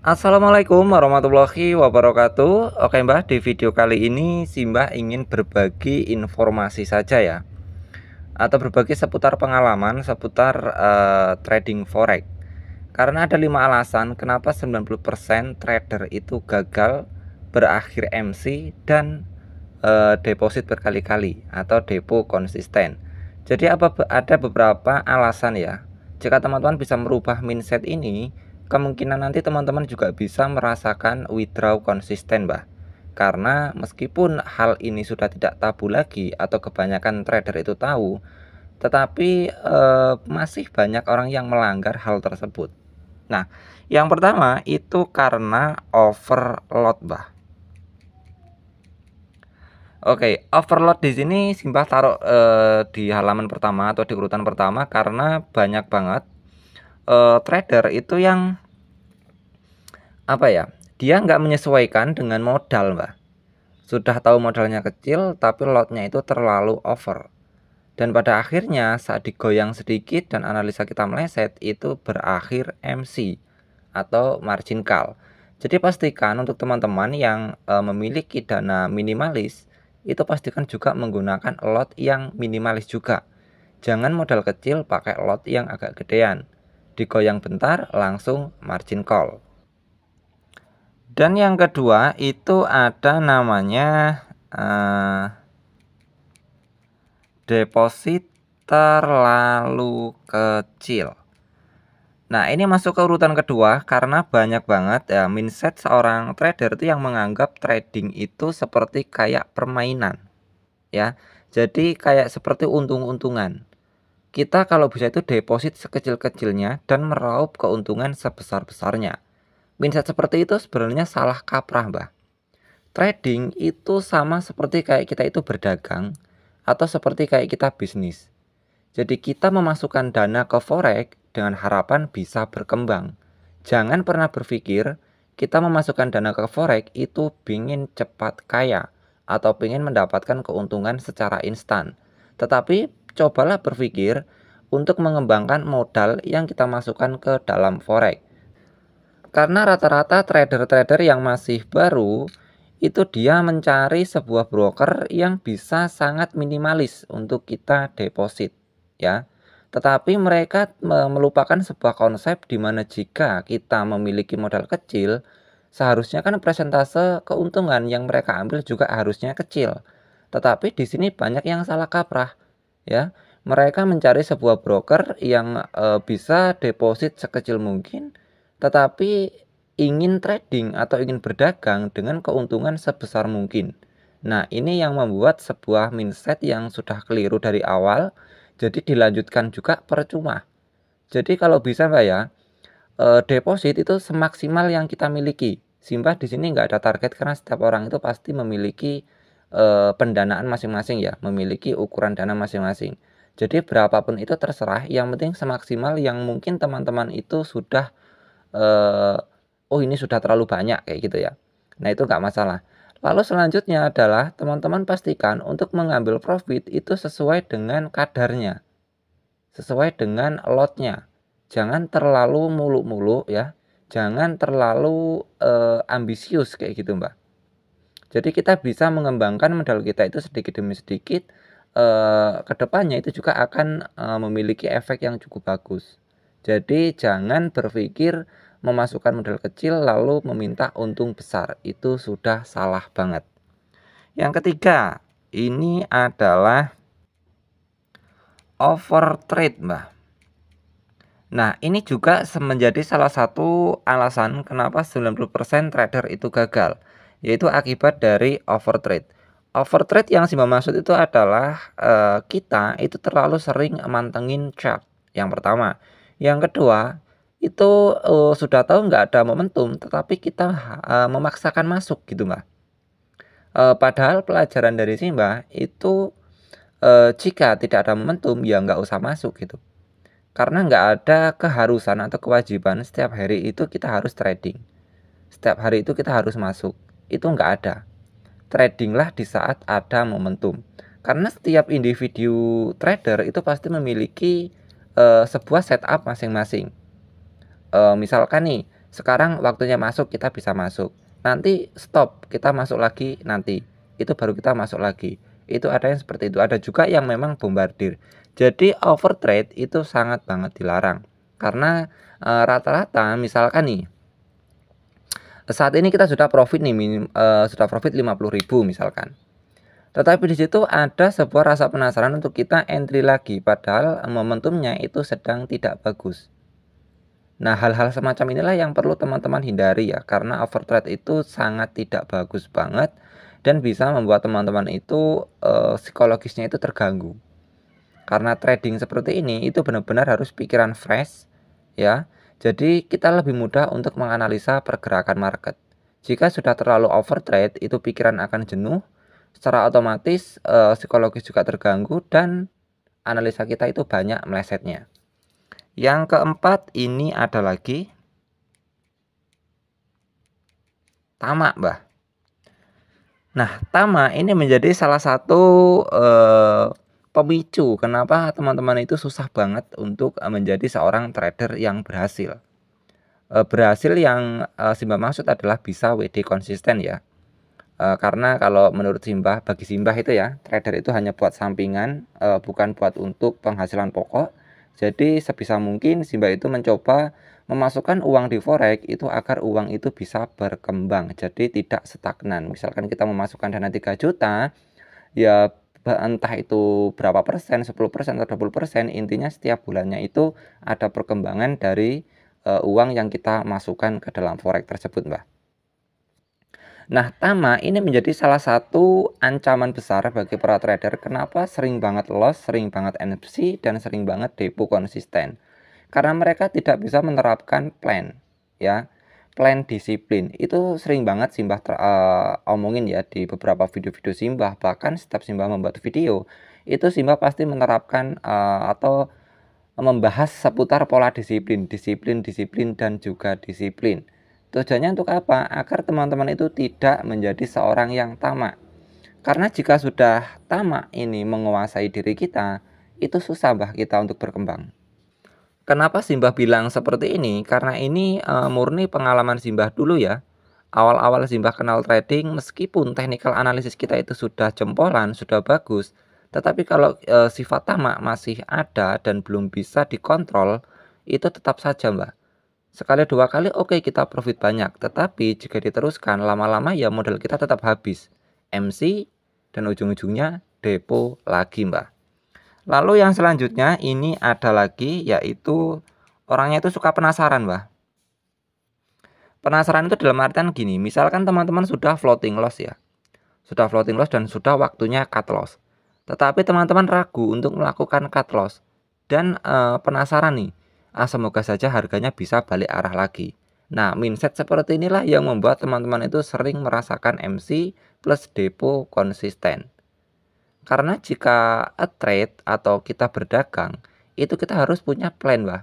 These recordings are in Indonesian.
Assalamualaikum warahmatullahi wabarakatuh Oke mbah di video kali ini Simbah ingin berbagi informasi saja ya Atau berbagi seputar pengalaman seputar uh, trading forex Karena ada lima alasan kenapa 90% trader itu gagal berakhir MC dan uh, deposit berkali-kali atau depo konsisten Jadi apa ada beberapa alasan ya Jika teman-teman bisa merubah mindset ini kemungkinan nanti teman-teman juga bisa merasakan withdraw konsisten Mbah. Karena meskipun hal ini sudah tidak tabu lagi atau kebanyakan trader itu tahu, tetapi eh, masih banyak orang yang melanggar hal tersebut. Nah, yang pertama itu karena overload, Mbah. Oke, okay, overload di sini Simbah taruh e, di halaman pertama atau di urutan pertama karena banyak banget e, trader itu yang apa ya dia nggak menyesuaikan dengan modal mbak sudah tahu modalnya kecil tapi lotnya itu terlalu over dan pada akhirnya saat digoyang sedikit dan analisa kita meleset itu berakhir MC atau margin call jadi pastikan untuk teman-teman yang e, memiliki dana minimalis itu pastikan juga menggunakan lot yang minimalis juga jangan modal kecil pakai lot yang agak gedean digoyang bentar langsung margin call dan yang kedua itu ada namanya uh, eh, deposit terlalu kecil. Nah, ini masuk ke urutan kedua karena banyak banget ya mindset seorang trader itu yang menganggap trading itu seperti kayak permainan. Ya. Jadi kayak seperti untung-untungan. Kita kalau bisa itu deposit sekecil-kecilnya dan meraup keuntungan sebesar-besarnya mindset seperti itu sebenarnya salah kaprah mbak trading itu sama seperti kayak kita itu berdagang atau seperti kayak kita bisnis jadi kita memasukkan dana ke forex dengan harapan bisa berkembang jangan pernah berpikir kita memasukkan dana ke forex itu ingin cepat kaya atau ingin mendapatkan keuntungan secara instan tetapi cobalah berpikir untuk mengembangkan modal yang kita masukkan ke dalam forex karena rata-rata trader-trader yang masih baru itu dia mencari sebuah broker yang bisa sangat minimalis untuk kita deposit ya. Tetapi mereka melupakan sebuah konsep di mana jika kita memiliki modal kecil, seharusnya kan presentase keuntungan yang mereka ambil juga harusnya kecil. Tetapi di sini banyak yang salah kaprah ya. Mereka mencari sebuah broker yang e, bisa deposit sekecil mungkin tetapi ingin trading atau ingin berdagang dengan keuntungan sebesar mungkin. Nah, ini yang membuat sebuah mindset yang sudah keliru dari awal, jadi dilanjutkan juga percuma. Jadi kalau bisa Mbak ya, eh, deposit itu semaksimal yang kita miliki. Simbah di sini nggak ada target karena setiap orang itu pasti memiliki eh, pendanaan masing-masing ya, memiliki ukuran dana masing-masing. Jadi berapapun itu terserah, yang penting semaksimal yang mungkin teman-teman itu sudah eh, oh ini sudah terlalu banyak kayak gitu ya. Nah itu nggak masalah. Lalu selanjutnya adalah teman-teman pastikan untuk mengambil profit itu sesuai dengan kadarnya. Sesuai dengan lotnya. Jangan terlalu muluk-muluk ya. Jangan terlalu eh, ambisius kayak gitu mbak. Jadi kita bisa mengembangkan modal kita itu sedikit demi sedikit. Eh, kedepannya itu juga akan eh, memiliki efek yang cukup bagus. Jadi jangan berpikir memasukkan modal kecil lalu meminta untung besar. Itu sudah salah banget. Yang ketiga, ini adalah over trade Mbak. Nah, ini juga menjadi salah satu alasan kenapa 90% trader itu gagal, yaitu akibat dari over trade. Over trade yang saya maksud itu adalah uh, kita itu terlalu sering mantengin chart. Yang pertama, yang kedua, itu uh, sudah tahu nggak ada momentum, tetapi kita uh, memaksakan masuk gitu mbak. Uh, padahal pelajaran dari sini mbak itu uh, jika tidak ada momentum ya nggak usah masuk gitu. Karena nggak ada keharusan atau kewajiban setiap hari itu kita harus trading. Setiap hari itu kita harus masuk. Itu nggak ada. Tradinglah di saat ada momentum. Karena setiap individu trader itu pasti memiliki uh, sebuah setup masing-masing. Uh, misalkan nih, sekarang waktunya masuk kita bisa masuk. Nanti stop, kita masuk lagi nanti. Itu baru kita masuk lagi. Itu ada yang seperti itu. Ada juga yang memang bombardir. Jadi overtrade itu sangat banget dilarang. Karena eh, rata-rata misalkan nih saat ini kita sudah profit nih minim, uh, sudah profit 50.000 misalkan. Tetapi di situ ada sebuah rasa penasaran untuk kita entry lagi, padahal momentumnya itu sedang tidak bagus. Nah, hal-hal semacam inilah yang perlu teman-teman hindari ya, karena overtrade itu sangat tidak bagus banget dan bisa membuat teman-teman itu e, psikologisnya itu terganggu. Karena trading seperti ini itu benar-benar harus pikiran fresh ya. Jadi kita lebih mudah untuk menganalisa pergerakan market. Jika sudah terlalu overtrade itu pikiran akan jenuh secara otomatis e, psikologis juga terganggu dan analisa kita itu banyak melesetnya. Yang keempat ini ada lagi tamak, bah. Nah, tamak ini menjadi salah satu e, pemicu kenapa teman-teman itu susah banget untuk eh, menjadi seorang trader yang berhasil. Berhasil yang Simba maksud adalah bisa WD konsisten ya. Eh, karena kalau menurut Simbah, bagi Simbah itu ya, trader itu hanya buat sampingan, uh, bukan buat untuk penghasilan pokok. Jadi sebisa mungkin Simbah itu mencoba memasukkan uang di forex itu agar uang itu bisa berkembang. Jadi tidak stagnan. Misalkan kita memasukkan dana 3 juta, ya entah itu berapa persen, 10 persen atau 20 persen, intinya setiap bulannya itu ada perkembangan dari uh, uang yang kita masukkan ke dalam forex tersebut, Mbak. Nah, Tama ini menjadi salah satu ancaman besar bagi para trader kenapa sering banget loss, sering banget NFC, dan sering banget depo konsisten. Karena mereka tidak bisa menerapkan plan, ya. Plan disiplin itu sering banget Simbah ter, uh, omongin ya di beberapa video-video Simbah bahkan setiap Simbah membuat video itu Simbah pasti menerapkan uh, atau membahas seputar pola disiplin, disiplin, disiplin dan juga disiplin. Tujuannya untuk apa? Agar teman-teman itu tidak menjadi seorang yang tamak. Karena jika sudah tamak ini menguasai diri kita, itu susah bah kita untuk berkembang. Kenapa Simbah bilang seperti ini? Karena ini e, murni pengalaman Simbah dulu ya. Awal-awal Simbah kenal trading, meskipun teknikal analisis kita itu sudah jempolan, sudah bagus, tetapi kalau e, sifat tamak masih ada dan belum bisa dikontrol, itu tetap saja mbak sekali dua kali oke okay, kita profit banyak tetapi jika diteruskan lama-lama ya modal kita tetap habis MC dan ujung-ujungnya depo lagi mbak lalu yang selanjutnya ini ada lagi yaitu orangnya itu suka penasaran mbak penasaran itu dalam artian gini misalkan teman-teman sudah floating loss ya sudah floating loss dan sudah waktunya cut loss tetapi teman-teman ragu untuk melakukan cut loss dan e, penasaran nih ah semoga saja harganya bisa balik arah lagi. Nah, mindset seperti inilah yang membuat teman-teman itu sering merasakan MC plus depo konsisten. Karena jika a trade atau kita berdagang, itu kita harus punya plan, Mbak.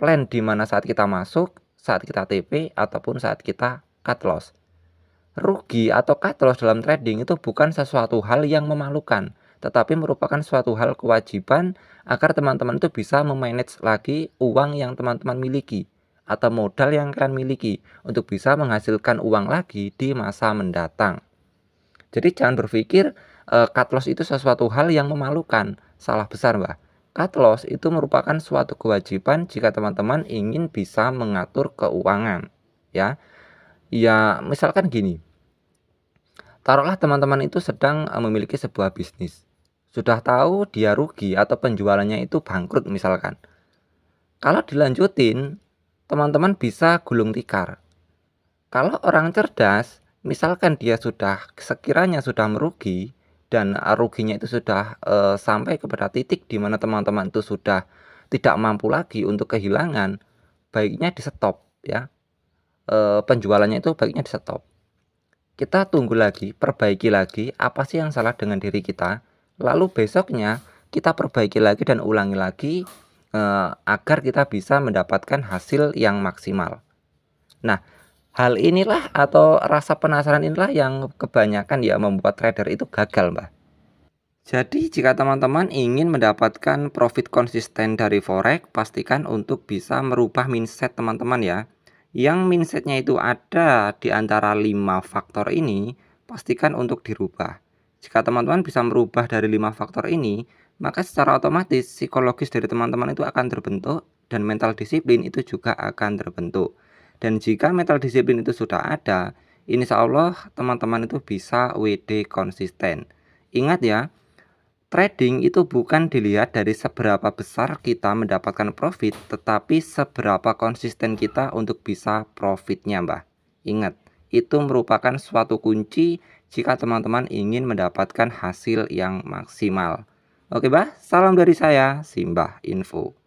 Plan di mana saat kita masuk, saat kita TP, ataupun saat kita cut loss. Rugi atau cut loss dalam trading itu bukan sesuatu hal yang memalukan, tetapi merupakan suatu hal kewajiban agar teman-teman itu bisa memanage lagi uang yang teman-teman miliki atau modal yang kalian miliki untuk bisa menghasilkan uang lagi di masa mendatang. Jadi jangan berpikir uh, cut loss itu sesuatu hal yang memalukan, salah besar mbak. Cut loss itu merupakan suatu kewajiban jika teman-teman ingin bisa mengatur keuangan, ya. Ya misalkan gini, taruhlah teman-teman itu sedang eh, memiliki sebuah bisnis. Sudah tahu dia rugi atau penjualannya itu bangkrut misalkan. Kalau dilanjutin, teman-teman bisa gulung tikar. Kalau orang cerdas, misalkan dia sudah sekiranya sudah merugi dan ruginya itu sudah e, sampai kepada titik di mana teman-teman itu sudah tidak mampu lagi untuk kehilangan, baiknya di stop ya. E, penjualannya itu baiknya di stop kita tunggu lagi, perbaiki lagi apa sih yang salah dengan diri kita Lalu besoknya kita perbaiki lagi dan ulangi lagi eh, agar kita bisa mendapatkan hasil yang maksimal. Nah, hal inilah atau rasa penasaran inilah yang kebanyakan ya membuat trader itu gagal, Mbak. Jadi jika teman-teman ingin mendapatkan profit konsisten dari forex, pastikan untuk bisa merubah mindset teman-teman ya. Yang mindsetnya itu ada di antara 5 faktor ini, pastikan untuk dirubah. Jika teman-teman bisa merubah dari lima faktor ini, maka secara otomatis psikologis dari teman-teman itu akan terbentuk dan mental disiplin itu juga akan terbentuk. Dan jika mental disiplin itu sudah ada, insya Allah teman-teman itu bisa WD konsisten. Ingat ya, trading itu bukan dilihat dari seberapa besar kita mendapatkan profit, tetapi seberapa konsisten kita untuk bisa profitnya mbah. Ingat, itu merupakan suatu kunci jika teman-teman ingin mendapatkan hasil yang maksimal. Oke bah, salam dari saya Simbah Info.